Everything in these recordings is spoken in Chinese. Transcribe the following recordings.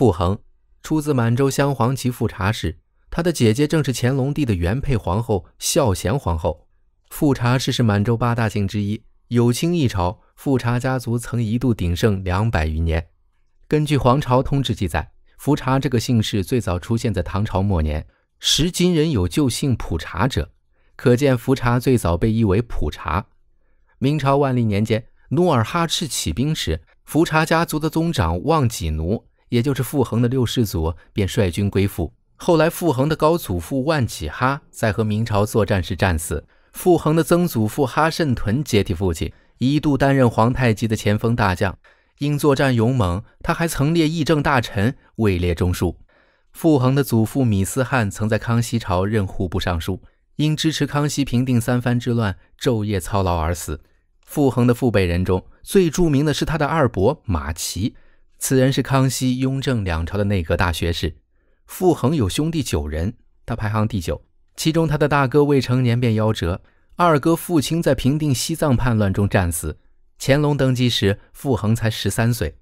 傅恒出自满洲镶黄旗富察氏，他的姐姐正是乾隆帝的原配皇后孝贤皇后。富察氏是满洲八大姓之一，有清一朝，富察家族曾一度鼎盛两百余年。根据《皇朝通志》记载，富察这个姓氏最早出现在唐朝末年，时今人有旧姓普查者，可见富察最早被译为普茶。明朝万历年间，努尔哈赤起兵时，富察家族的宗长旺己奴。也就是傅恒的六世祖，便率军归附。后来，傅恒的高祖父万启哈在和明朝作战时战死。傅恒的曾祖父哈慎屯接替父亲，一度担任皇太极的前锋大将，因作战勇猛，他还曾列议政大臣，位列中枢。傅恒的祖父米思汉曾在康熙朝任户部尚书，因支持康熙平定三藩之乱，昼夜操劳而死。傅恒的父辈人中最著名的是他的二伯马齐。此人是康熙、雍正两朝的内阁大学士，傅恒有兄弟九人，他排行第九。其中他的大哥未成年便夭折，二哥傅清在平定西藏叛乱中战死。乾隆登基时，傅恒才十三岁。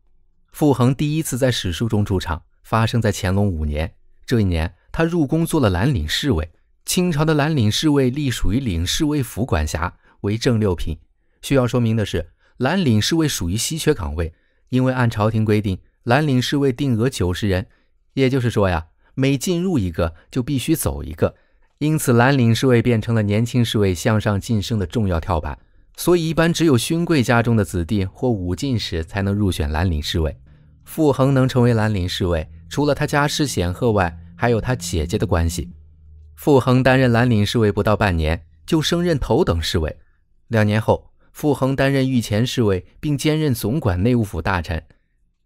傅恒第一次在史书中出场，发生在乾隆五年。这一年，他入宫做了蓝领侍卫。清朝的蓝领侍卫隶属于领侍卫府管辖，为正六品。需要说明的是，蓝领侍卫属于稀缺岗位。因为按朝廷规定，蓝领侍卫定额九十人，也就是说呀，每进入一个就必须走一个，因此蓝领侍卫变成了年轻侍卫向上晋升的重要跳板。所以一般只有勋贵家中的子弟或武进士才能入选蓝领侍卫。傅恒能成为蓝领侍卫，除了他家世显赫外，还有他姐姐的关系。傅恒担任蓝领侍卫不到半年，就升任头等侍卫，两年后。傅恒担任御前侍卫，并兼任总管内务府大臣。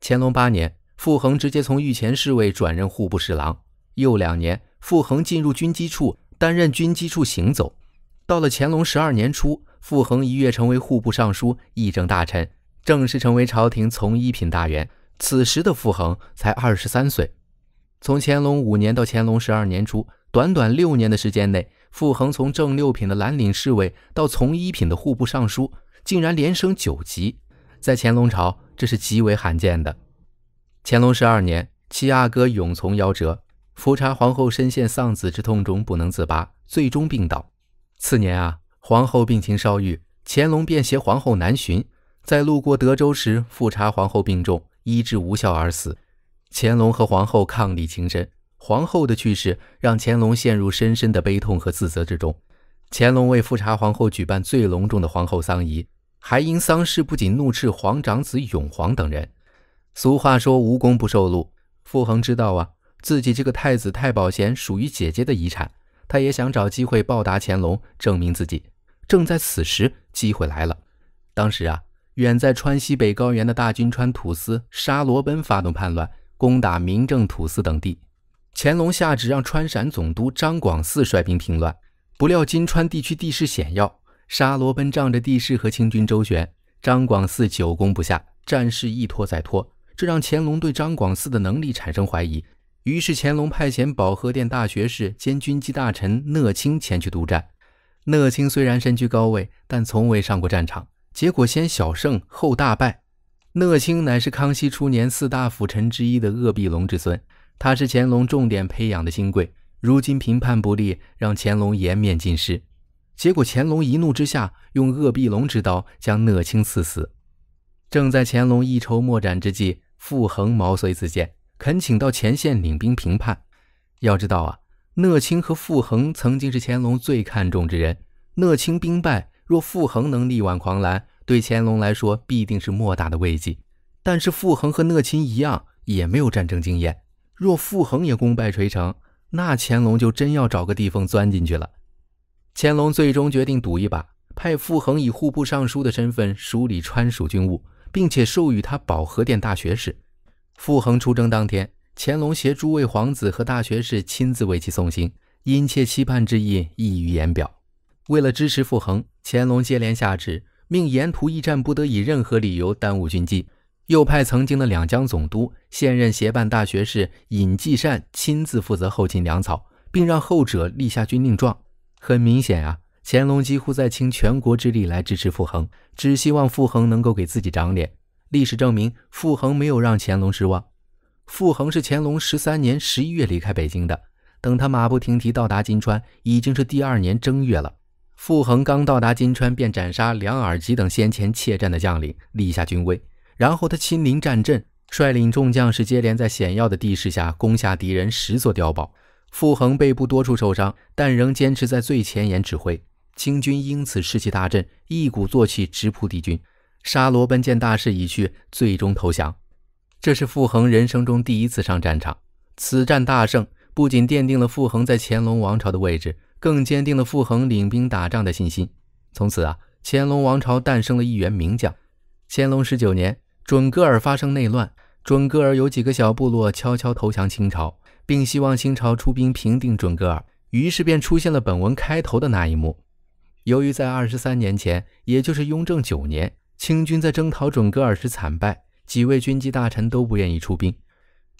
乾隆八年，傅恒直接从御前侍卫转任户部侍郎。又两年，傅恒进入军机处，担任军机处行走。到了乾隆十二年初，傅恒一跃成为户部尚书、议政大臣，正式成为朝廷从一品大员。此时的傅恒才二十三岁。从乾隆五年到乾隆十二年初，短短六年的时间内，傅恒从正六品的蓝领侍卫到从一品的户部尚书。竟然连升九级，在乾隆朝这是极为罕见的。乾隆十二年，七阿哥永从夭折，富察皇后深陷丧子之痛中不能自拔，最终病倒。次年啊，皇后病情稍愈，乾隆便携皇后南巡，在路过德州时，富察皇后病重，医治无效而死。乾隆和皇后伉俪情深，皇后的去世让乾隆陷入深深的悲痛和自责之中。乾隆为富察皇后举办最隆重的皇后丧仪，还因丧事不仅怒斥皇长子永璜等人。俗话说“无功不受禄”，傅恒知道啊，自己这个太子太保衔属于姐姐的遗产，他也想找机会报答乾隆，证明自己。正在此时，机会来了。当时啊，远在川西北高原的大军川土司沙罗奔发动叛乱，攻打明政土司等地。乾隆下旨让川陕总督张广嗣率兵平乱。不料金川地区地势险要，沙罗奔仗着地势和清军周旋，张广嗣久攻不下，战事一拖再拖，这让乾隆对张广嗣的能力产生怀疑。于是乾隆派遣保和殿大学士兼军机大臣讷清前去督战。讷清虽然身居高位，但从未上过战场，结果先小胜后大败。讷清乃是康熙初年四大辅臣之一的鄂必龙之孙，他是乾隆重点培养的新贵。如今评判不力，让乾隆颜面尽失。结果乾隆一怒之下，用鄂必龙之刀将讷清刺死。正在乾隆一筹莫展之际，傅恒毛遂自荐，恳请到前线领兵平叛。要知道啊，讷清和傅恒曾经是乾隆最看重之人。讷清兵败，若傅恒能力挽狂澜，对乾隆来说必定是莫大的慰藉。但是傅恒和讷清一样，也没有战争经验。若傅恒也功败垂成。那乾隆就真要找个地缝钻进去了。乾隆最终决定赌一把，派傅恒以户部尚书的身份梳理川蜀军务，并且授予他保和殿大学士。傅恒出征当天，乾隆携诸位皇子和大学士亲自为其送行，殷切期盼之意溢于言表。为了支持傅恒，乾隆接连下旨，命沿途驿站不得以任何理由耽误军机。又派曾经的两江总督、现任协办大学士尹继善亲自负责后勤粮草，并让后者立下军令状。很明显啊，乾隆几乎在倾全国之力来支持傅恒，只希望傅恒能够给自己长脸。历史证明，傅恒没有让乾隆失望。傅恒是乾隆十三年十一月离开北京的，等他马不停蹄到达金川，已经是第二年正月了。傅恒刚到达金川，便斩杀梁尔吉等先前怯战的将领，立下军威。然后他亲临战阵，率领众将士接连在险要的地势下攻下敌人十座碉堡。傅恒背部多处受伤，但仍坚持在最前沿指挥。清军因此士气大振，一鼓作气直扑敌军。沙罗奔见大势已去，最终投降。这是傅恒人生中第一次上战场。此战大胜，不仅奠定了傅恒在乾隆王朝的位置，更坚定了傅恒领兵打仗的信心。从此啊，乾隆王朝诞生了一员名将。乾隆十九年。准噶尔发生内乱，准噶尔有几个小部落悄悄投降清朝，并希望清朝出兵平定准噶尔，于是便出现了本文开头的那一幕。由于在二十三年前，也就是雍正九年，清军在征讨准噶尔时惨败，几位军机大臣都不愿意出兵。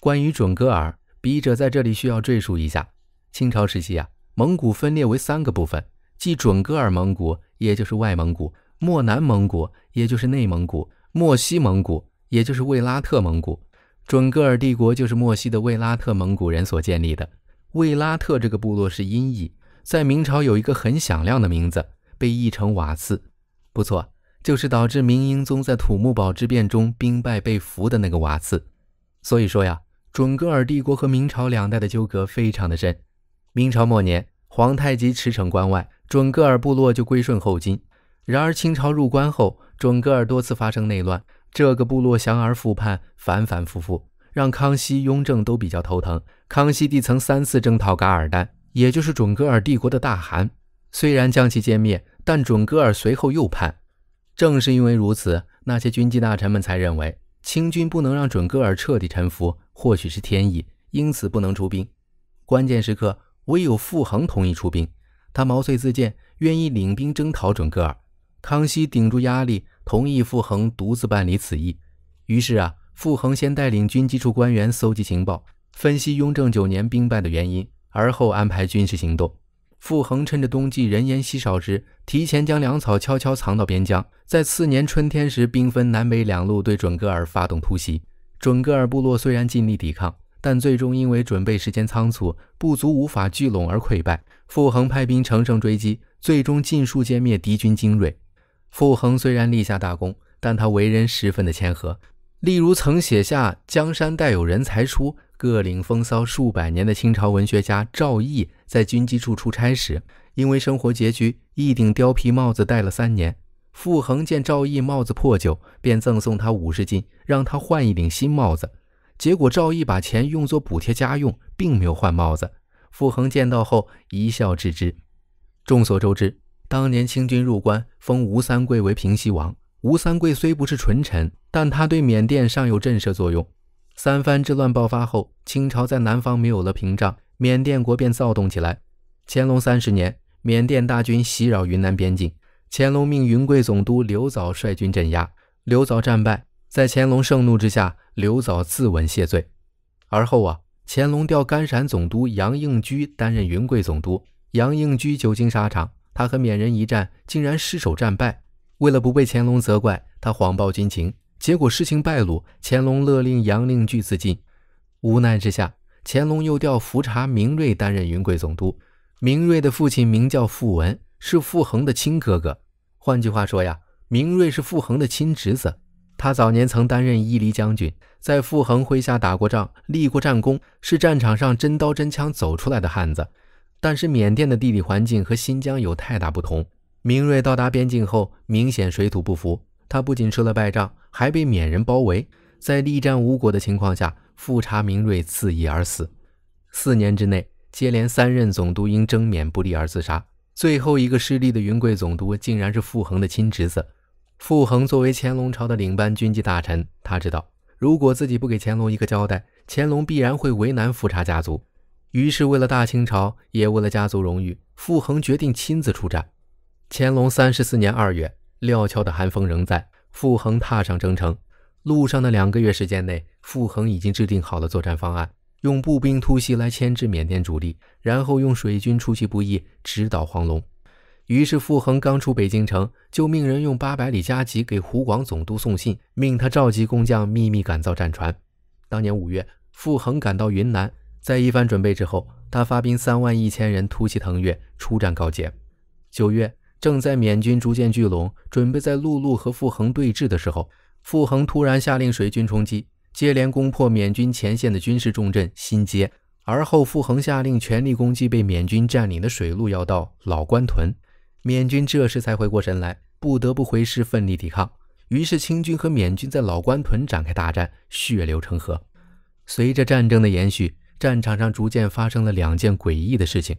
关于准噶尔，笔者在这里需要赘述一下：清朝时期啊，蒙古分裂为三个部分，即准噶尔蒙古，也就是外蒙古；漠南蒙古，也就是内蒙古。莫西蒙古，也就是卫拉特蒙古，准噶尔帝国就是墨西的卫拉特蒙古人所建立的。卫拉特这个部落是音译，在明朝有一个很响亮的名字，被译成瓦刺。不错，就是导致明英宗在土木堡之变中兵败被俘的那个瓦刺。所以说呀，准噶尔帝国和明朝两代的纠葛非常的深。明朝末年，皇太极驰骋关外，准噶尔部落就归顺后金。然而，清朝入关后，准噶尔多次发生内乱，这个部落降而复叛，反反复复，让康熙、雍正都比较头疼。康熙帝曾三次征讨噶尔丹，也就是准噶尔帝国的大汗，虽然将其歼灭，但准噶尔随后又叛。正是因为如此，那些军机大臣们才认为清军不能让准噶尔彻底臣服，或许是天意，因此不能出兵。关键时刻，唯有傅恒同意出兵，他毛遂自荐，愿意领兵征讨准噶尔。康熙顶住压力，同意傅恒独自办理此役。于是啊，傅恒先带领军机处官员搜集情报，分析雍正九年兵败的原因，而后安排军事行动。傅恒趁着冬季人烟稀少时，提前将粮草悄悄藏到边疆，在次年春天时，兵分南北两路对准噶尔发动突袭。准噶尔部落虽然尽力抵抗，但最终因为准备时间仓促，不足无法聚拢而溃败。傅恒派兵乘胜追击，最终尽数歼灭敌军精锐。傅恒虽然立下大功，但他为人十分的谦和。例如，曾写下“江山代有人才出，各领风骚数百年”的清朝文学家赵翼，在军机处出差时，因为生活拮据，一顶貂皮帽子戴了三年。傅恒见赵翼帽子破旧，便赠送他五十斤，让他换一顶新帽子。结果赵毅把钱用作补贴家用，并没有换帽子。傅恒见到后一笑置之。众所周知。当年清军入关，封吴三桂为平西王。吴三桂虽不是纯臣，但他对缅甸尚有震慑作用。三藩之乱爆发后，清朝在南方没有了屏障，缅甸国便躁动起来。乾隆三十年，缅甸大军袭扰云南边境，乾隆命云贵总督刘藻率军镇压。刘藻战败，在乾隆盛怒之下，刘藻自刎谢罪。而后啊，乾隆调甘陕总督杨应居担任云贵总督。杨应居久经沙场。他和缅人一战，竟然失手战败。为了不被乾隆责怪，他谎报军情，结果事情败露。乾隆勒令杨令俱自尽。无奈之下，乾隆又调福查明瑞担任云贵总督。明瑞的父亲名叫傅文，是傅恒的亲哥哥。换句话说呀，明瑞是傅恒的亲侄子。他早年曾担任伊犁将军，在傅恒麾下打过仗，立过战功，是战场上真刀真枪走出来的汉子。但是缅甸的地理环境和新疆有太大不同，明瑞到达边境后明显水土不服，他不仅吃了败仗，还被缅人包围，在力战无果的情况下，富察明瑞自缢而死。四年之内，接连三任总督因征缅不利而自杀，最后一个失利的云贵总督竟然是傅恒的亲侄子。傅恒作为乾隆朝的领班军机大臣，他知道如果自己不给乾隆一个交代，乾隆必然会为难富察家族。于是，为了大清朝，也为了家族荣誉，傅恒决定亲自出战。乾隆三十四年二月，料峭的寒风仍在，傅恒踏上征程。路上的两个月时间内，傅恒已经制定好了作战方案：用步兵突袭来牵制缅甸主力，然后用水军出其不意直捣黄龙。于是，傅恒刚出北京城，就命人用八百里加急给湖广总督送信，命他召集工匠秘密赶造战船。当年五月，傅恒赶到云南。在一番准备之后，他发兵三万一千人突袭腾越，出战告捷。九月，正在缅军逐渐聚拢，准备在陆路和傅恒对峙的时候，傅恒突然下令水军冲击，接连攻破缅军前线的军事重镇新街。而后，傅恒下令全力攻击被缅军占领的水路要道老官屯，缅军这时才回过神来，不得不回师奋力抵抗。于是，清军和缅军在老官屯展开大战，血流成河。随着战争的延续，战场上逐渐发生了两件诡异的事情，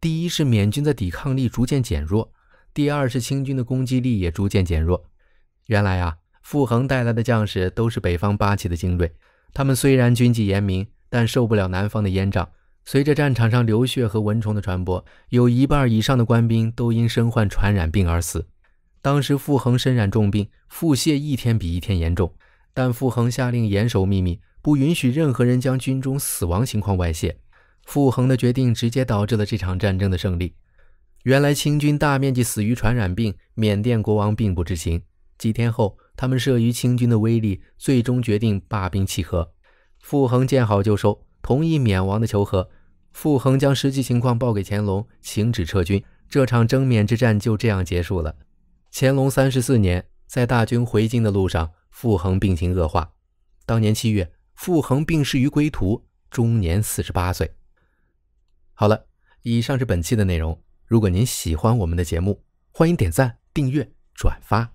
第一是缅军的抵抗力逐渐减弱，第二是清军的攻击力也逐渐减弱。原来啊，傅恒带来的将士都是北方八旗的精锐，他们虽然军纪严明，但受不了南方的烟瘴。随着战场上流血和蚊虫的传播，有一半以上的官兵都因身患传染病而死。当时傅恒身染重病，腹泻一天比一天严重。但傅恒下令严守秘密，不允许任何人将军中死亡情况外泄。傅恒的决定直接导致了这场战争的胜利。原来清军大面积死于传染病，缅甸国王并不知情。几天后，他们慑于清军的威力，最终决定罢兵弃和。傅恒见好就收，同意缅王的求和。傅恒将实际情况报给乾隆，请旨撤军。这场征缅之战就这样结束了。乾隆三十四年，在大军回京的路上。傅恒病情恶化，当年七月，傅恒病逝于归途，终年四十八岁。好了，以上是本期的内容。如果您喜欢我们的节目，欢迎点赞、订阅、转发。